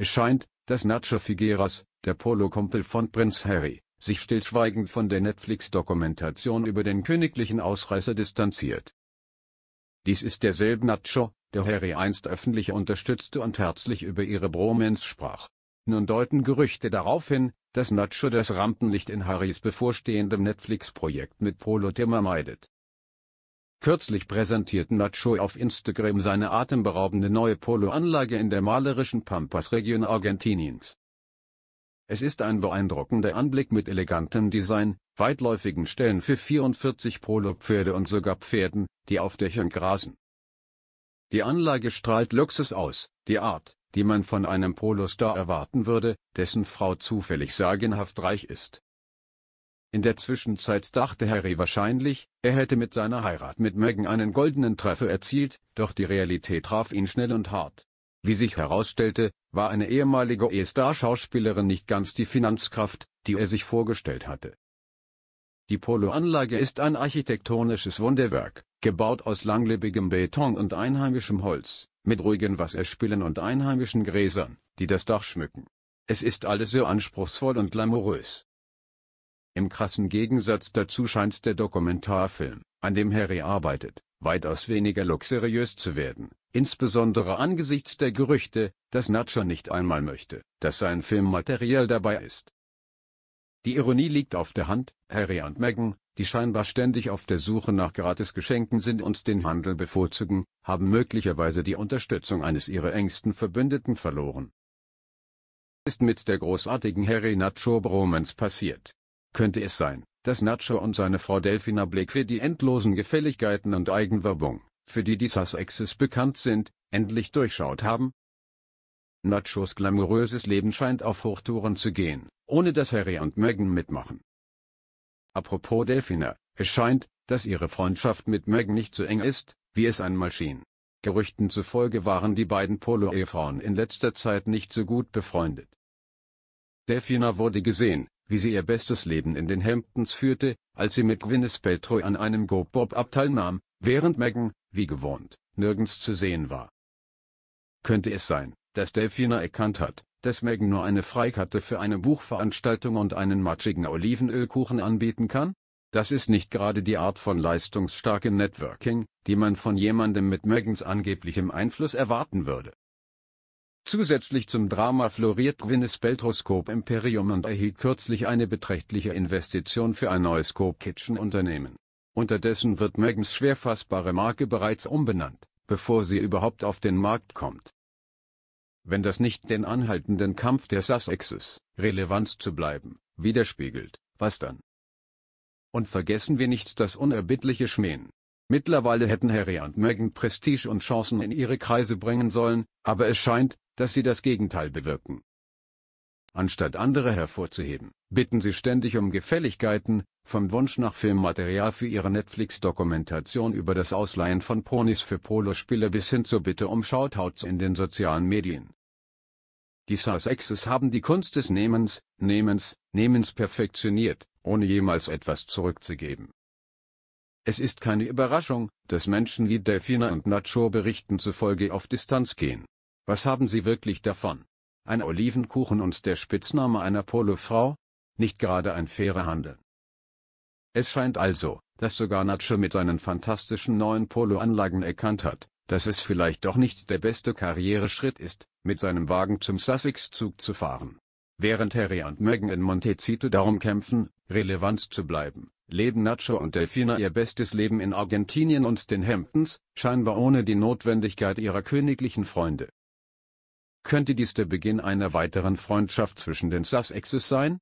Es scheint, dass Nacho Figueras, der Polo-Kumpel von Prinz Harry, sich stillschweigend von der Netflix-Dokumentation über den königlichen Ausreißer distanziert. Dies ist derselbe Nacho, der Harry einst öffentlich unterstützte und herzlich über ihre Bromance sprach. Nun deuten Gerüchte darauf hin, dass Nacho das Rampenlicht in Harrys bevorstehendem Netflix-Projekt mit Polo Timmer meidet. Kürzlich präsentierte Nacho auf Instagram seine atemberaubende neue Poloanlage in der malerischen Pampas-Region Argentiniens. Es ist ein beeindruckender Anblick mit elegantem Design, weitläufigen Stellen für 44 Polo-Pferde und sogar Pferden, die auf Dächern grasen. Die Anlage strahlt Luxus aus, die Art, die man von einem Polostar erwarten würde, dessen Frau zufällig sagenhaft reich ist. In der Zwischenzeit dachte Harry wahrscheinlich, er hätte mit seiner Heirat mit Megan einen goldenen Treffer erzielt, doch die Realität traf ihn schnell und hart. Wie sich herausstellte, war eine ehemalige E-Star-Schauspielerin nicht ganz die Finanzkraft, die er sich vorgestellt hatte. Die Polo-Anlage ist ein architektonisches Wunderwerk, gebaut aus langlebigem Beton und einheimischem Holz, mit ruhigen Wasserspielen und einheimischen Gräsern, die das Dach schmücken. Es ist alles so anspruchsvoll und glamourös, im krassen Gegensatz dazu scheint der Dokumentarfilm, an dem Harry arbeitet, weitaus weniger luxuriös zu werden, insbesondere angesichts der Gerüchte, dass Natscher nicht einmal möchte, dass sein Film materiell dabei ist. Die Ironie liegt auf der Hand, Harry und Meghan, die scheinbar ständig auf der Suche nach Gratisgeschenken sind und den Handel bevorzugen, haben möglicherweise die Unterstützung eines ihrer engsten Verbündeten verloren. Ist mit der großartigen Harry Nacho Bromans passiert könnte es sein, dass Nacho und seine Frau Delfina Blake die endlosen Gefälligkeiten und Eigenwerbung, für die die Sussexes bekannt sind, endlich durchschaut haben? Nachos glamouröses Leben scheint auf Hochtouren zu gehen, ohne dass Harry und Meghan mitmachen. Apropos Delfina, es scheint, dass ihre Freundschaft mit Meghan nicht so eng ist, wie es einmal schien. Gerüchten zufolge waren die beiden Polo-Ehefrauen in letzter Zeit nicht so gut befreundet. Delfina wurde gesehen, wie sie ihr bestes Leben in den Hamptons führte, als sie mit Gwyneth Paltrow an einem Go-Bob-Up teilnahm, während Meghan, wie gewohnt, nirgends zu sehen war. Könnte es sein, dass Delfina erkannt hat, dass Meghan nur eine Freikarte für eine Buchveranstaltung und einen matschigen Olivenölkuchen anbieten kann? Das ist nicht gerade die Art von leistungsstarkem Networking, die man von jemandem mit Megans angeblichem Einfluss erwarten würde. Zusätzlich zum Drama floriert Gwynnes Beltroskop Imperium und erhielt kürzlich eine beträchtliche Investition für ein neues Coke-Kitchen-Unternehmen. Unterdessen wird Magnums schwer fassbare Marke bereits umbenannt, bevor sie überhaupt auf den Markt kommt. Wenn das nicht den anhaltenden Kampf der Sussexes, Relevanz zu bleiben, widerspiegelt, was dann? Und vergessen wir nicht das unerbittliche Schmähen. Mittlerweile hätten Harry und Meghan Prestige und Chancen in ihre Kreise bringen sollen, aber es scheint, dass sie das Gegenteil bewirken. Anstatt andere hervorzuheben, bitten sie ständig um Gefälligkeiten, vom Wunsch nach Filmmaterial für ihre Netflix-Dokumentation über das Ausleihen von Ponys für Polospiele bis hin zur Bitte um Shoutouts in den sozialen Medien. Die sars Sussexes haben die Kunst des Nehmens, Nehmens, Nehmens perfektioniert, ohne jemals etwas zurückzugeben. Es ist keine Überraschung, dass Menschen wie Delfina und Nacho Berichten zufolge auf Distanz gehen. Was haben Sie wirklich davon? Ein Olivenkuchen und der Spitzname einer Polofrau? Nicht gerade ein fairer Handel. Es scheint also, dass sogar Nacho mit seinen fantastischen neuen Polo-Anlagen erkannt hat, dass es vielleicht doch nicht der beste Karriereschritt ist, mit seinem Wagen zum Sussex-Zug zu fahren. Während Harry und Megan in Montecito darum kämpfen, relevant zu bleiben, leben Nacho und Delfina ihr bestes Leben in Argentinien und den Hamptons, scheinbar ohne die Notwendigkeit ihrer königlichen Freunde. Könnte dies der Beginn einer weiteren Freundschaft zwischen den Sussexes sein?